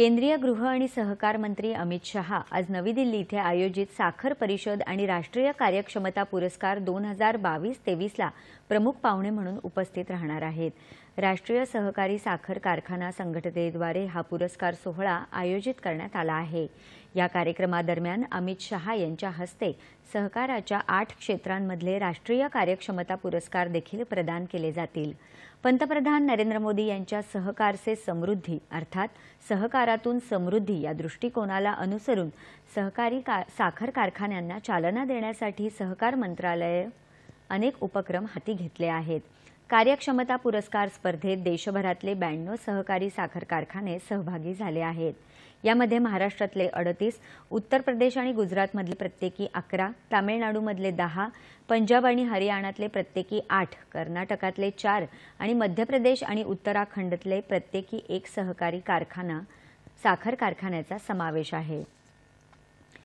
केंद्रीय गृह आणि सहकार मंत्री अमित शहा आज नवी दिल्ली इथे आयोजित साखर परिषद आणि राष्ट्रीय कार्यक्षमता पुरस्कार दोन हजार बावीस तेवीसला प्रमुख पाहुणे म्हणून उपस्थित राहणार आहेत राष्ट्रीय सहकारी साखर कारखाना संघटनेद्वारे हा पुरस्कार सोहळा आयोजित करण्यात आला आहे या कार्यक्रमादरम्यान अमित शहा यांच्या हस्ते सहकाराच्या आठ क्षेत्रांमधले राष्ट्रीय कार्यक्षमता पुरस्कार देखील प्रदान केले जातील पंतप्रधान नरेंद्र मोदी यांच्या सहकार से समृद्धी अर्थात सहकारातून समृद्धी या दृष्टिकोनाला अनुसरून सहकारी का, साखर कारखान्यांना चालना देण्यासाठी सहकार मंत्रालय अनेक उपक्रम हाती घेतले आहेत कार्यक्षमता पुरस्कार स्पर्धेत देशभरातले ब्याण्णव सहकारी साखर कारखाने सहभागी झाले आहेत यामध्ये महाराष्ट्रातले अडतीस उत्तर प्रदेश आणि गुजरातमधले प्रत्येकी अकरा तामिळनाडूमधले दहा पंजाब आणि हरियाणातले प्रत्येकी आठ कर्नाटकातले चार आणि मध्य प्रदेश आणि उत्तराखंडातले प्रत्येकी एक सहकारी कारखाना साखर कारखान्याचा समावेश आहे